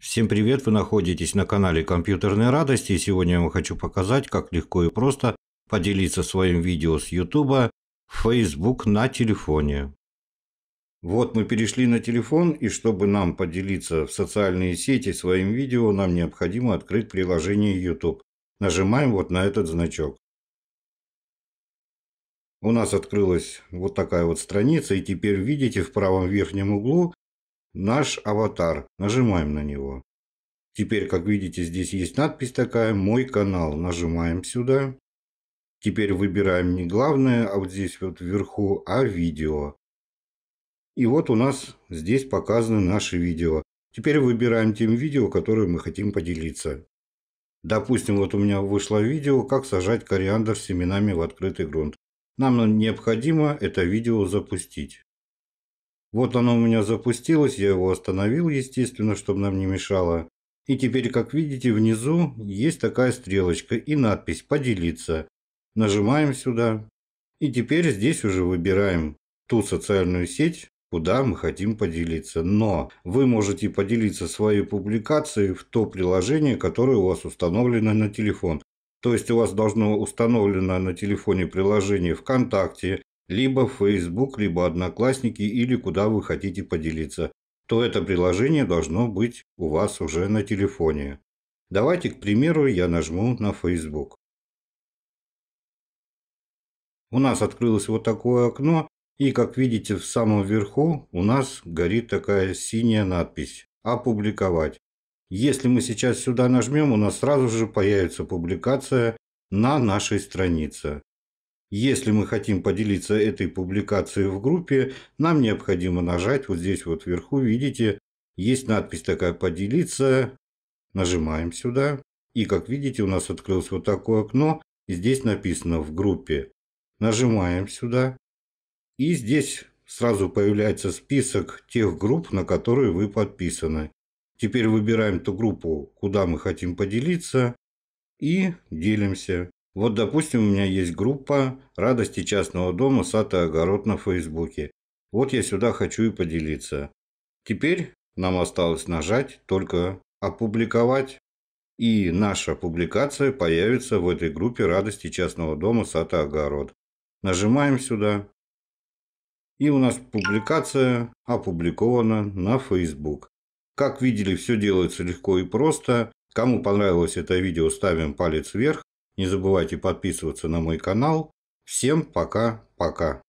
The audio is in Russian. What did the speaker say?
Всем привет, вы находитесь на канале Компьютерной Радости сегодня я вам хочу показать, как легко и просто поделиться своим видео с YouTube в Facebook на телефоне. Вот мы перешли на телефон и чтобы нам поделиться в социальные сети своим видео, нам необходимо открыть приложение YouTube. Нажимаем вот на этот значок. У нас открылась вот такая вот страница и теперь видите в правом верхнем углу «Наш аватар». Нажимаем на него. Теперь, как видите, здесь есть надпись такая «Мой канал». Нажимаем сюда. Теперь выбираем не главное, а вот здесь вот вверху, а видео. И вот у нас здесь показаны наши видео. Теперь выбираем тем видео, которое мы хотим поделиться. Допустим, вот у меня вышло видео, как сажать кориандр с семенами в открытый грунт. Нам необходимо это видео запустить. Вот оно у меня запустилось, я его остановил, естественно, чтобы нам не мешало. И теперь, как видите, внизу есть такая стрелочка и надпись «Поделиться». Нажимаем сюда. И теперь здесь уже выбираем ту социальную сеть, куда мы хотим поделиться. Но вы можете поделиться своей публикацией в то приложение, которое у вас установлено на телефон. То есть у вас должно установлено на телефоне приложение ВКонтакте, либо в Facebook, либо Одноклассники, или куда вы хотите поделиться, то это приложение должно быть у вас уже на телефоне. Давайте, к примеру, я нажму на Facebook. У нас открылось вот такое окно, и как видите в самом верху у нас горит такая синяя надпись «Опубликовать». Если мы сейчас сюда нажмем, у нас сразу же появится публикация на нашей странице. Если мы хотим поделиться этой публикацией в группе, нам необходимо нажать вот здесь вот вверху, видите, есть надпись такая «Поделиться». Нажимаем сюда. И как видите, у нас открылось вот такое окно. И здесь написано «В группе». Нажимаем сюда. И здесь сразу появляется список тех групп, на которые вы подписаны. Теперь выбираем ту группу, куда мы хотим поделиться и делимся. Вот, допустим, у меня есть группа «Радости частного дома, сад и огород» на Фейсбуке. Вот я сюда хочу и поделиться. Теперь нам осталось нажать только «Опубликовать». И наша публикация появится в этой группе «Радости частного дома, сад и огород». Нажимаем сюда. И у нас публикация опубликована на Facebook. Как видели, все делается легко и просто. Кому понравилось это видео, ставим палец вверх. Не забывайте подписываться на мой канал. Всем пока-пока.